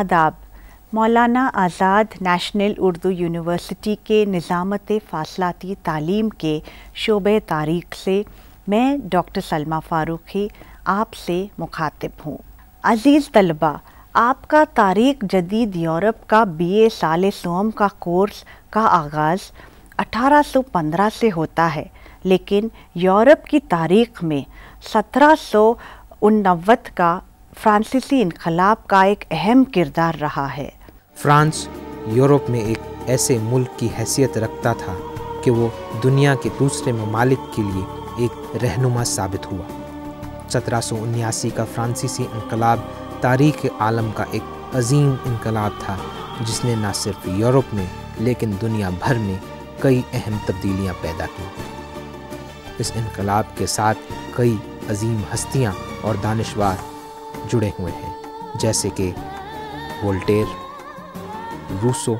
आदाब मौलाना आज़ाद national Urdu university के निज़ामत फासलाती तालीम के शोबे तारीख से मैं डॉक्टर सलमा फ़ारूक़ी आपसे मुखातिब हूँ अज़ीज़ तलबा आपका तारीख जदीद यूरोप का बी ए साल सोम का कोर्स का आगाज़ 1815 से होता है लेकिन यूरोप की तारीख में सत्रह का फ्रांसीसी इनकलाब का एक अहम किरदार रहा है फ्रांस यूरोप में एक ऐसे मुल्क की हैसियत रखता था कि वो दुनिया के दूसरे ममालिक के लिए एक रहनुमा साबित हुआ सत्रह का फ्रांसीसी इनकलाब तारीख आलम का एक अजीम इनकलाब था जिसने न सिर्फ यूरोप में लेकिन दुनिया भर में कई अहम तब्दीलियां पैदा की इस इनकलाब के साथ कई अजीम हस्तियां और दानशवार जुड़े हुए हैं जैसे कि वोल्टेर रूसो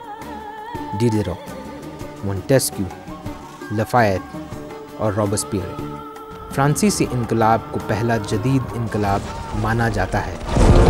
डिडेरो मोन्टेस्क्यू लफायत और रॉबस्पियर फ्रांसीसी इनकलाब को पहला जदीद इनकलाब माना जाता है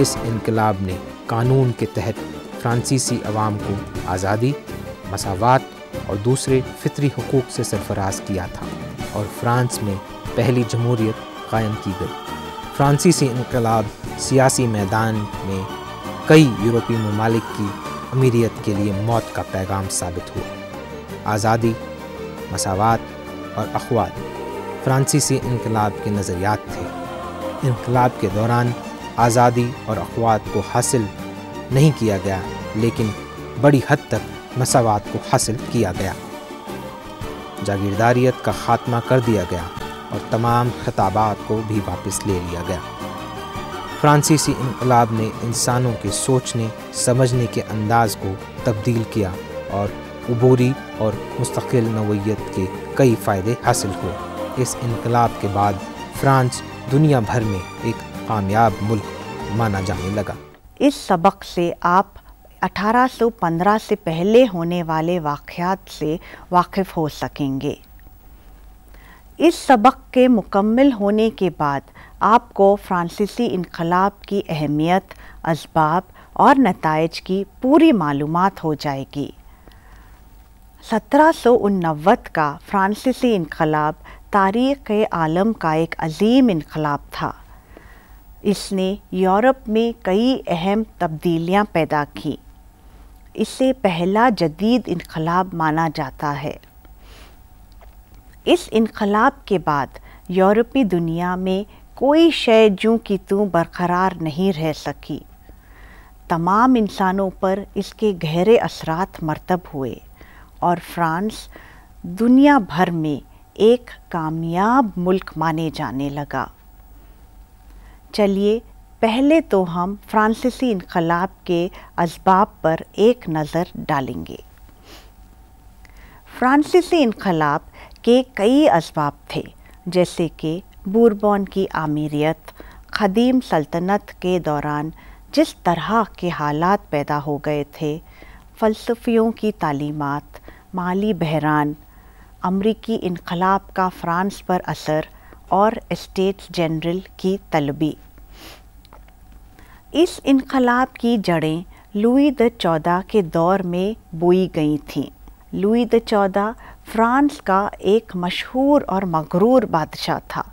इस इनकलाब ने कानून के तहत फ्रांसीसी आवाम को आज़ादी मसावत और दूसरे फितरी हकूक़ से सरफराज किया था और फ्रांस में पहली जमहूरियत कायम की गई फ्रांसीसी इनकलाब सियासी मैदान में कई यूरोपीय ममालिक की अमीरियत के लिए मौत का पैगाम साबित हुआ आज़ादी मसावत और अखवाद फ्रांसीसी इनकलाब के नज़रियात थे इनकलाब के दौरान आज़ादी और अखवात को हासिल नहीं किया गया लेकिन बड़ी हद तक मसावत को हासिल किया गया जागीरदारियत का खात्मा कर दिया गया और तमाम खताबात को भी वापस ले लिया गया फ्रांसीसी इनकलाब ने इंसानों के सोचने समझने के अंदाज को तब्दील किया और अबूरी और मुस्तकिल नवयत के कई फ़ायदे हासिल हुए इस इनकलाब के बाद फ्रांस दुनिया भर में एक कामयाब मुल्क माना जाने लगा इस सबक से आप 1815 से पहले होने वाले वाक़ात से वाकिफ़ हो सकेंगे इस सबक के मुकम्मल होने के बाद आपको फ्रांसीसी इनकलाब की अहमियत इसबाब और नतज की पूरी मालूम हो जाएगी सत्रह सौ का फ्रांसीसी इनकलाब तारीख़ आलम का एक अजीम इनकलाब था इसने यूरोप में कई अहम तब्दीलियां पैदा की इसे पहला जदीद इनकलाब माना जाता है इस इनकलाब के बाद यूरोपी दुनिया में कोई शय जूँ की तू बरकरार नहीं रह सकी तमाम इंसानों पर इसके गहरे असरात मरतब हुए और फ्रांस दुनिया भर में एक कामयाब मुल्क माने जाने लगा चलिए पहले तो हम फ्रांसीसी इनकलाब के इसबाब पर एक नज़र डालेंगे फ्रांसीसी इनकलाब के कई इसबाब थे जैसे कि बूरबॉन की आमीरीत कदीम सल्तनत के दौरान जिस तरह के हालात पैदा हो गए थे फ़लसफ़ियों की तालीमत माली बहरान अमरीकी इनकलाब का फ्रांस पर असर और इस्टेट्स जनरल की तलबी इस इनकलाब की जड़ें लुई द चौदह के दौर में बोई गई थीं लुई द चौदह फ्रांस का एक मशहूर और मगरूर बादशाह था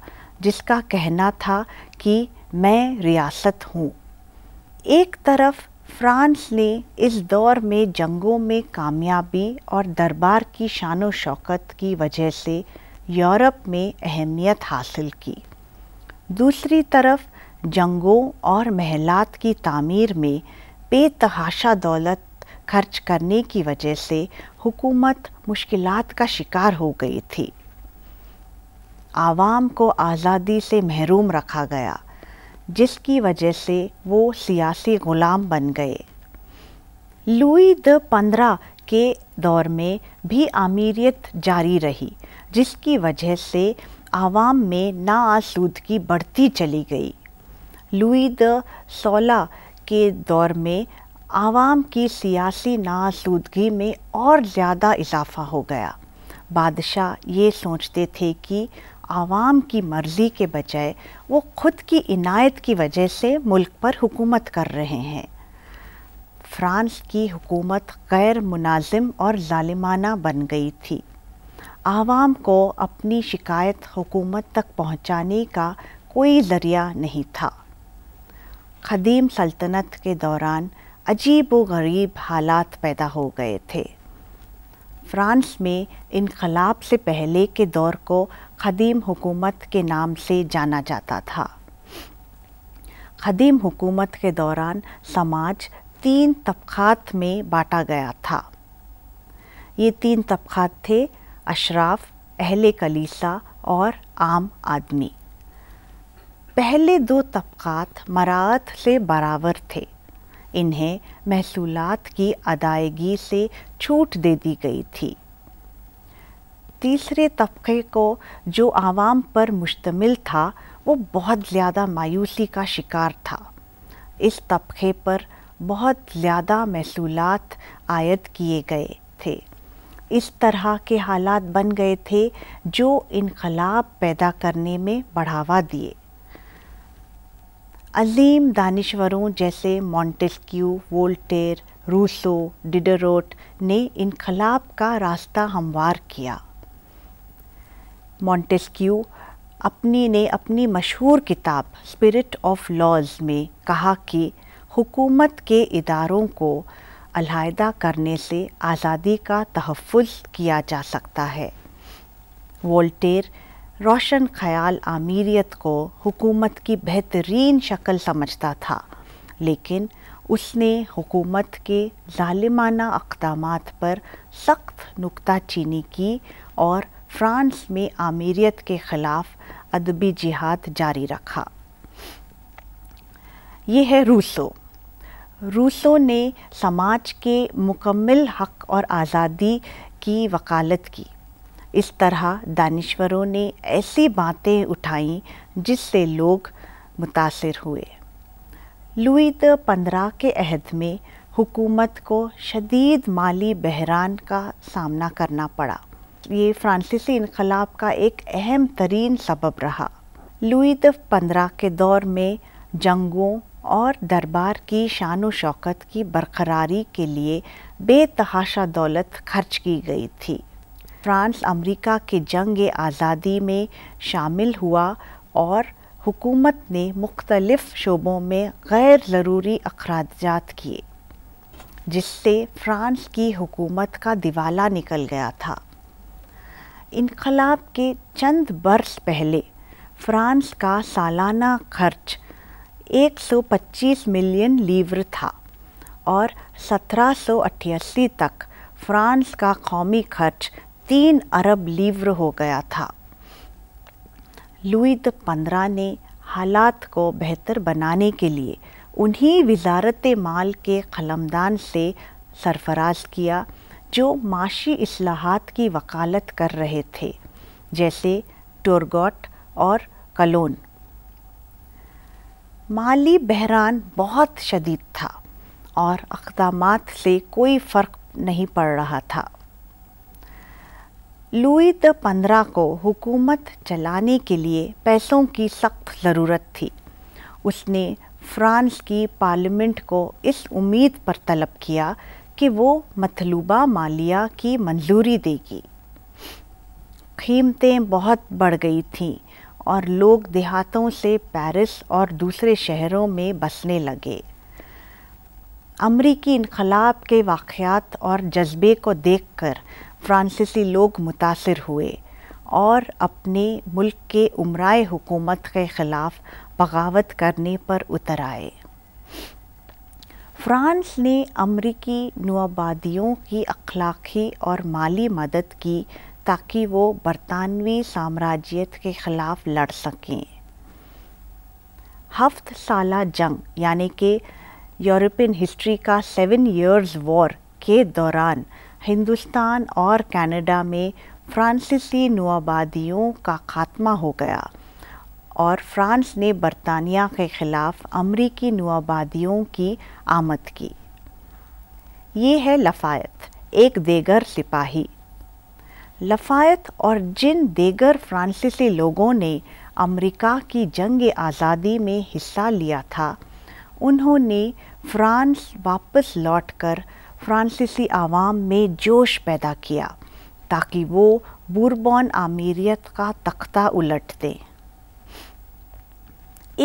जिसका कहना था कि मैं रियासत हूँ एक तरफ फ्रांस ने इस दौर में जंगों में कामयाबी और दरबार की शान शौकत की वजह से यूरोप में अहमियत हासिल की दूसरी तरफ जंगों और महलात की तामीर में बेतहाशा दौलत खर्च करने की वजह से हुकूमत मुश्किलात का शिकार हो गई थी आवाम को आज़ादी से महरूम रखा गया जिसकी वजह से वो सियासी ग़ुलाम बन गए लुई द पंद्रह के दौर में भी आमीरियत जारी रही जिसकी वजह से आवाम में आसूदगी बढ़ती चली गई लुई द सोला के दौर में आवाम की सियासी नासूदगी में और ज़्यादा इजाफा हो गया बादशाह ये सोचते थे कि आवाम की मर्ज़ी के बजाय वो खुद की इनायत की वजह से मुल्क पर हुकूमत कर रहे हैं फ्रांस की हुकूमत गैर मुनाजिम और ालिमाना बन गई थी आवाम को अपनी शिकायत हुकूमत तक पहुंचाने का कोई ज़रिया नहीं था कदीम सल्तनत के दौरान अजीब व गरीब हालात पैदा हो गए थे फ्रांस में इनकलाब से पहले के दौर को कदीम हुकूमत के नाम से जाना जाता था कदीम हुकूमत के दौरान समाज तीन तबक़ात में बांटा गया था ये तीन तबक़ात थे अशराफ अहले कलीसा और आम आदमी पहले दो तबक़ात मराठ से बराबर थे इन्हें महसूलत की अदायगी से छूट दे दी गई थी तीसरे तबके को जो आवाम पर मुश्तमिल था वो बहुत ज़्यादा मायूसी का शिकार था इस तबके पर बहुत ज़्यादा महसूलात आयद किए गए थे इस तरह के हालात बन गए थे जो इनकलाब पैदा करने में बढ़ावा दिए अजीम दानश्वरों जैसे मॉन्टेस्क्यू वोल्टेर रूसो डिडरोट ने इनकलाब का रास्ता हमवार किया मॉन्टेस्क्यू अपनी ने अपनी मशहूर किताब स्पिरिट ऑफ लॉज में कहा कि हुकूमत के इदारों को अलहदा करने से आज़ादी का तहफ़ किया जा सकता है वोल्टेर रोशन ख्याल आमीरियत को हुकूमत की बेहतरीन शक्ल समझता था लेकिन उसने हुकूमत के ालिमाना अकदाम पर सख्त नुकताचीनी की और फ्रांस में आमीरीत के ख़िलाफ़ अदबी जिहाद जारी रखा ये है रूसो रूसो ने समाज के मुकम्मल हक और आज़ादी की वकालत की इस तरह दानश्वरों ने ऐसी बातें उठाईं जिससे लोग मुतासर हुए लुई द पंद्रह के अहद में हुकूमत को शदीद माली बहरान का सामना करना पड़ा ये फ्रांसीसी इनकलाब का एक अहम तरीन सबब रहा लुई द पंद्रह के दौर में जंगों और दरबार की शान व शौकत की बरकरारी के लिए बेतहाशा दौलत खर्च की गई थी फ्रांस अमेरिका के जंग आज़ादी में शामिल हुआ और हुकूमत ने मुख्तलफ़ शोबों में गैर ज़रूरी अखराजात किए जिससे फ्रांस की हुकूमत का दिवाला निकल गया था इनकलाब के चंद बरस पहले फ्रांस का सालाना खर्च 125 मिलियन लीवर था और सत्रह तक फ्रांस का कौमी खर्च तीन अरब लीवर हो गया था लुई द पंद्रह ने हालात को बेहतर बनाने के लिए उन्हीं वजारत माल के ख़लमदान से सरफराज किया जो माशी असलाहत की वकालत कर रहे थे जैसे टोरगोट और कलोन माली बहरान बहुत शदीद था और अकदाम से कोई फ़र्क नहीं पड़ रहा था लुई द पंद्रह को हुकूमत चलाने के लिए पैसों की सख्त ज़रूरत थी उसने फ्रांस की पार्लियामेंट को इस उम्मीद पर तलब किया कि वो मतलूबा मालिया की मंजूरी देगी कीमतें बहुत बढ़ गई थीं और लोग देहातों से पेरिस और दूसरे शहरों में बसने लगे अमरीकी इनकलाब के वाक़ात और जज्बे को देखकर फ्रांसीसी लोग मुतासर हुए और अपने मुल्क के उमराए हुकूमत के ख़िलाफ़ बगावत करने पर उतर आए फ्रांस ने अमरीकी नुआबादियों की अखलाकी और माली मदद की ताकि वो बरतानवी साम्राज्यत के ख़िलाफ़ लड़ सकें हफ्त साल जंग यानी कि यूरोपियन हिस्ट्री का सेवन ईयर्स वॉर के दौरान हिंदुस्तान और कनाडा में फ्रांसीसी नुआबादियों का खात्मा हो गया और फ्रांस ने बरतानिया के ख़िलाफ़ अमरीकी नवाबादियों की आमद की ये है लफ़ायत एक देगर सिपाही लफ़ायत और जिन देगर फ्रांसीसी लोगों ने अमेरिका की जंग आज़ादी में हिस्सा लिया था उन्होंने फ्रांस वापस लौटकर फ्रांसीसी आवाम में जोश पैदा किया ताकि वो बुरबॉन आमीरियत का तख्ता उलट दें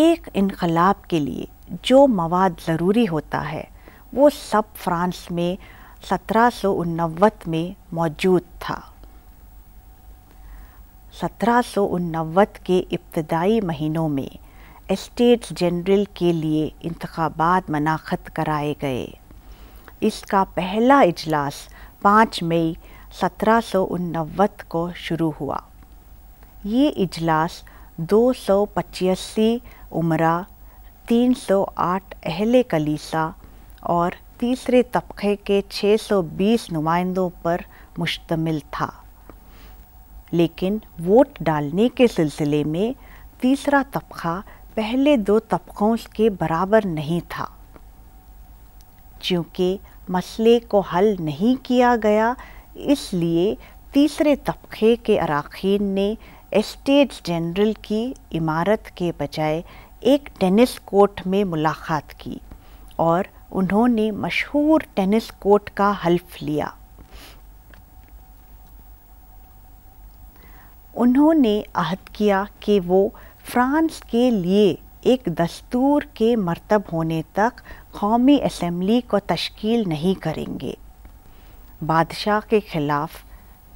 एक इनकलाब के लिए जो मवाद ज़रूरी होता है वो सब फ्रांस में सत्रह में मौजूद था सत्रह के इब्तदाई महीनों में एस्टेट्स जनरल के लिए इंतबात मनाखत कराए गए इसका पहला इजलास 5 मई सत्रह को शुरू हुआ ये इजलास दो सौ पचासी उमरा तीन सौ आठ अहल कलीसा और तीसरे तबके के 620 नुमाइंदों पर मुश्तमिल था लेकिन वोट डालने के सिलसिले में तीसरा तबका पहले दो तबकों के बराबर नहीं था चूँकि मसले को हल नहीं किया गया इसलिए तीसरे तबके के अरकान ने एस्टेट जनरल की इमारत के बजाय एक टेनिस कोर्ट में मुलाकात की और उन्होंने मशहूर टेनिस कोर्ट का हल्फ लिया उन्होंने अहद किया कि वो फ्रांस के लिए एक दस्तूर के मरतब होने तक कौमी असम्बली को तश्कील नहीं करेंगे बादशाह के ख़िलाफ़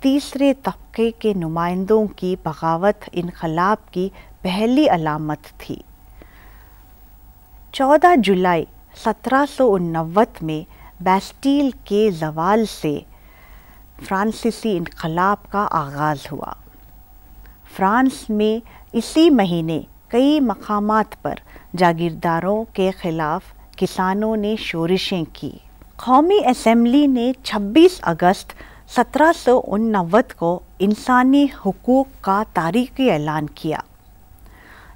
तीसरे तबके के नुमाइंदों की बगावत इनकलाब की पहली अलामत थी 14 जुलाई सत्रह में बैस्टील के जवाल से फ्रांसीसी इनकलाब का आगाज़ हुआ फ्रांस में इसी महीने कई मकामात पर जागीरदारों के ख़िलाफ़ किसानों ने शोरिशें की कौमी असम्बली ने 26 अगस्त सत्रह को इंसानी हकूक़ का तारीखी ऐलान किया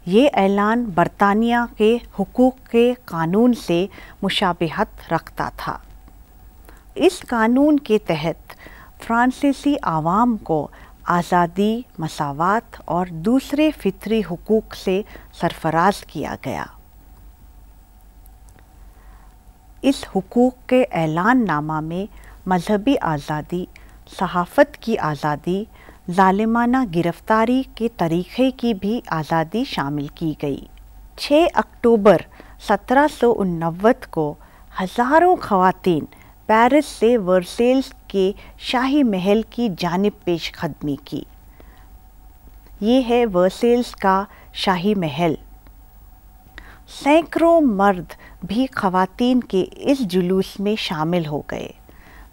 ये ऐलान बरतानिया के हकूक़ के कानून से मुशाबहत रखता था इस कानून के तहत फ्रांसीसी आवाम को आज़ादी मसावत और दूसरे फितरी हकूक़ से सरफराज किया गया इस हकूक़ के ऐलान नामा में मजहबी आज़ादी सहाफ़त की आज़ादी ालिमाना गिरफ़्तारी के तरीक़े की भी आज़ादी शामिल की गई 6 अक्टूबर सत्रह को हज़ारों खातन पेरिस से वर्सेल्स के शाही महल की जानब पेश खदमी की ये है वर्सेल्स का शाही महल सैकड़ों मर्द भी ख़ातन के इस जुलूस में शामिल हो गए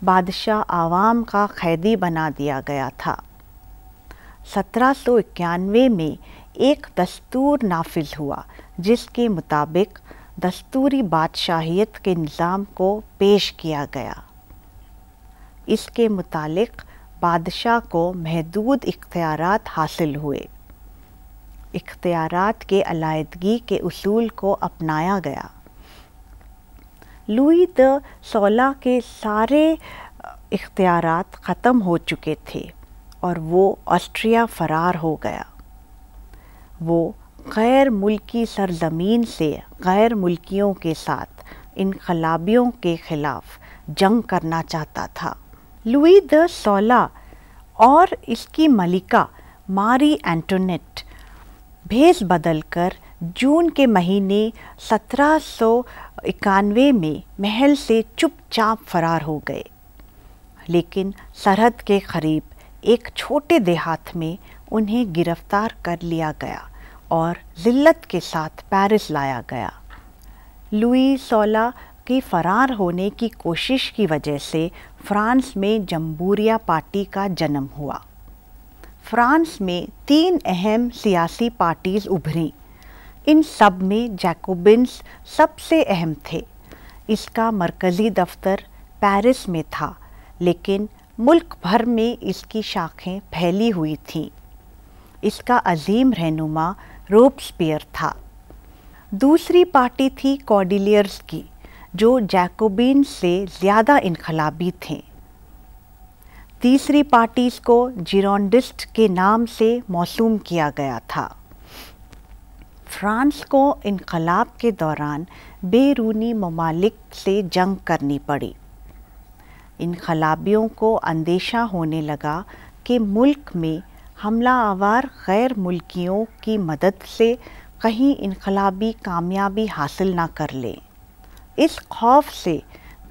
बादशाह आवाम का कैदी बना दिया गया था सत्रह सौ इक्यानवे में एक दस्तूर नाफिज हुआ जिसके मुताबिक दस्तूरी बादशाहियत के निज़ाम को पेश किया गया इसके मतलब बादशाह को महदूद इख्तियार हासिल हुए इख्तियार के अलायदगी के असूल को अपनाया गया लुई द सोलह के सारे इख्तियार ख़त्म हो चुके थे और वो ऑस्ट्रिया फ़रार हो गया वो गैर मुल्की सरजमीन से गैर मुल्कियों के साथ इनकलाबियों के ख़िलाफ़ जंग करना चाहता था लुई द सोलह और इसकी मलिका मारी एंटोनेट भेस बदल कर जून के महीने सत्रह सौ इक्यानवे में महल से चुपचाप फरार हो गए लेकिन सरहद के करीब एक छोटे देहात में उन्हें गिरफ्तार कर लिया गया और जिल्लत के साथ पेरिस लाया गया लुई सोला के फरार होने की कोशिश की वजह से फ्रांस में जम्बूरिया पार्टी का जन्म हुआ फ्रांस में तीन अहम सियासी पार्टीज़ उभरीं इन सब में जैकोबिन्स सबसे अहम थे इसका मरकज़ी दफ्तर पेरिस में था लेकिन मुल्क भर में इसकी शाखें फैली हुई थीं इसका अजीम रहनुमा रोब्सपियर था दूसरी पार्टी थी कॉडिलियर्स की जो जैकोबिन से ज़्यादा इनखलाबी थे तीसरी पार्टीज़ को जिरोंडिस्ट के नाम से मौसूम किया गया था फ्रांस को इनकलाब के दौरान बैरूनी ममालिक से जंग करनी पड़ी इनकलाबियों को अंदेशा होने लगा कि मुल्क में हमला आवार गैर मुल्कियों की मदद से कहीं इनकलाबी कामयाबी हासिल ना कर लें इस खौफ से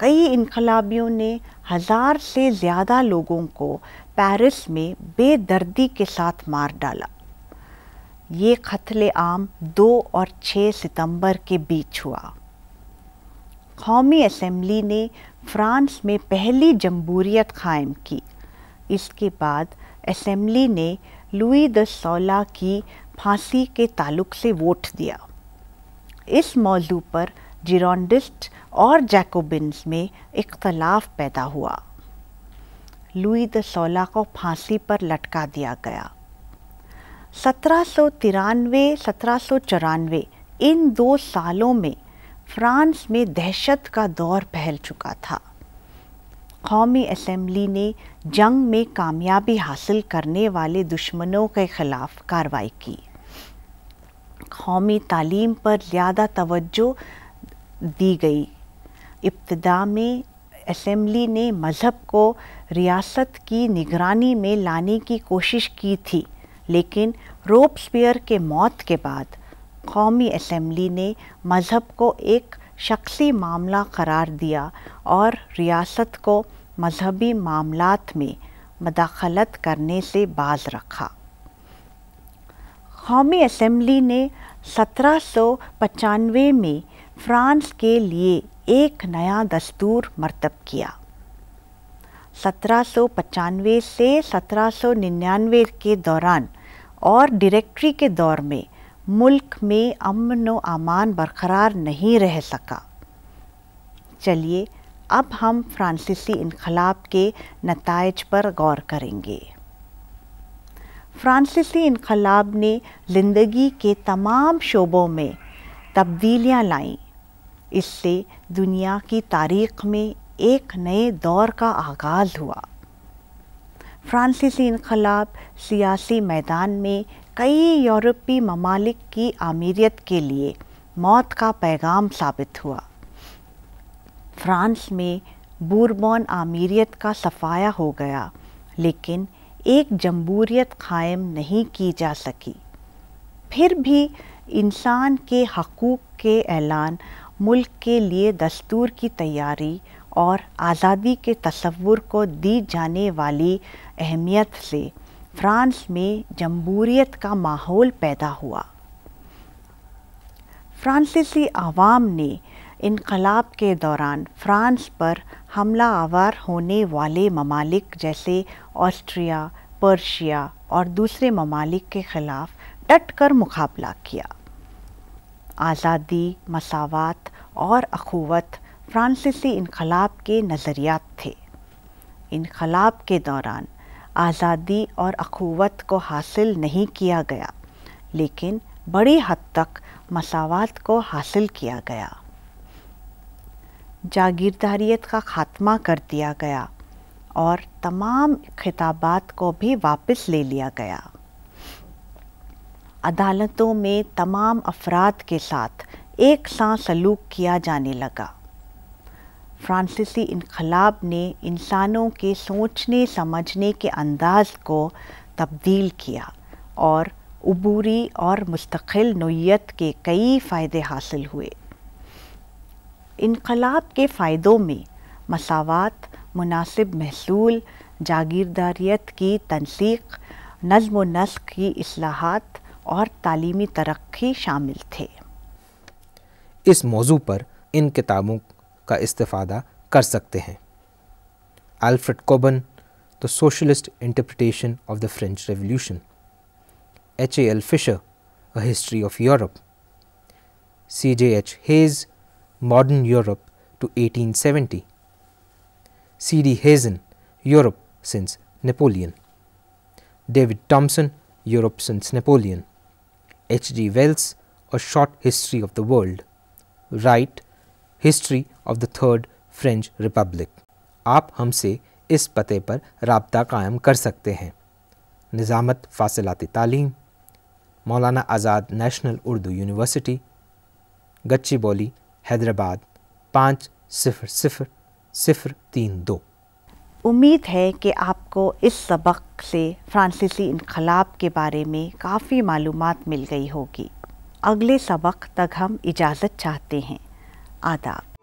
कई इनकलाबियों ने हज़ार से ज़्यादा लोगों को पेरिस में बेदर्दी के साथ मार डाला ये कत्ल आम दो और छः सितंबर के बीच हुआ कौमी असम्बली ने फ्रांस में पहली जमहूरीत कायम की इसके बाद असम्बली ने लुई द सोलह की फांसी के ताल्लुक से वोट दिया इस मौजू पर जिरोंडिस्ट और जैकोबिन्स में इख्तलाफ पैदा हुआ लुई द सोलह को फांसी पर लटका दिया गया सत्रह सौ तिरानवे सत्रह सौ चौरानवे इन दो सालों में फ्रांस में दहशत का दौर फैल चुका था कौमी असम्बली ने जंग में कामयाबी हासिल करने वाले दुश्मनों के ख़िलाफ़ कार्रवाई की कौमी तालीम पर ज़्यादा तवज्जो दी गई इब्तदा में असम्बली ने मज़हब को रियासत की निगरानी में लाने की कोशिश की थी लेकिन रोप्सपियर के मौत के बाद कौमी असम्बली ने मज़हब को एक शख्सी मामला करार दिया और रियासत को मजहबी मामलात में मदाखलत करने से बाज रखा कौमी असम्बली ने सत्रह सौ पचानवे में फ्रांस के लिए एक नया दस्तूर मरतब किया 1795 से 1799 के दौरान और डायरेक्टरी के दौर में मुल्क में अमन व अमान बरकरार नहीं रह सका चलिए अब हम फ्रांसीसी इनकलाब के नतज पर गौर करेंगे फ्रांसीसी इनकलाब ने ज़िंदगी के तमाम शोबों में तब्दीलियाँ लाईं इससे दुनिया की तारीख में एक नए दौर का आगाज़ हुआ फ्रांसीसी इनकलाब सियासी मैदान में कई यूरोपी ममालिक की आमीरियत के लिए मौत का पैगाम साबित हुआ फ्रांस में बूरबॉन आमीरीत का सफाया हो गया लेकिन एक जमहूरीत कायम नहीं की जा सकी फिर भी इंसान के हकूक़ के ऐलान मुल्क के लिए दस्तूर की तैयारी और आज़ादी के तस्वुर को दी जाने वाली अहमियत से फ्रांस में जमहूरीत का माहौल पैदा हुआ फ्रांसीसी आवाम ने इनकलाब के दौरान फ्रांस पर हमला आवार होने वाले ममालिक जैसे ऑस्ट्रिया पर्शिया और दूसरे ममालिक के ख़िलाफ़ डट कर मुकाबला किया आज़ादी मसावत और अख़ुवत फ्रांसीसी इनकलाब के नज़रियात थे इनकलाब के दौरान आज़ादी और अख़ुवत को हासिल नहीं किया गया लेकिन बड़ी हद तक मसावत को हासिल किया गया जागीरदारीत का ख़ात्मा कर दिया गया और तमाम खिताबात को भी वापस ले लिया गया अदालतों में तमाम अफराद के साथ एक सा सलूक किया जाने लगा फ्रांसीसी इनकलाब ने इंसानों के सोचने समझने के अंदाज को तब्दील किया और अबूरी और मुस्तकिल नोयत के कई फ़ायदे हासिल हुए इनकलाब के फ़ायदों में मसावत मुनासिब महसूल जागीरदारीत की तनसीक नज्म नस्क की असलाहत और तालीमी तरक्की शामिल थे इस मौजू पर इन किताबों का इस्तेफादा कर सकते हैं Alfred Cobban the socialist interpretation of the French revolution H A L Fisher a history of Europe C J H Hayes modern Europe to 1870 C D Hazen Europe since Napoleon David Thomson Europe since Napoleon H D Wells a short history of the world Wright history of the third French republic आप हमसे इस पते पर रबता कायम कर सकते हैं निज़ामत फासिलती तालीम मौलाना आज़ाद नेशनल उर्दू यूनिवर्सिटी गच्ची बोली हैदराबाद पाँच सिफर सिफर सिफर तीन दो उम्मीद है कि आपको इस सबक से फ्रांसीसी इनकलाब के बारे में काफ़ी मालूम मिल गई होगी अगले सबक तक हम इजाज़त चाहते हैं आदाब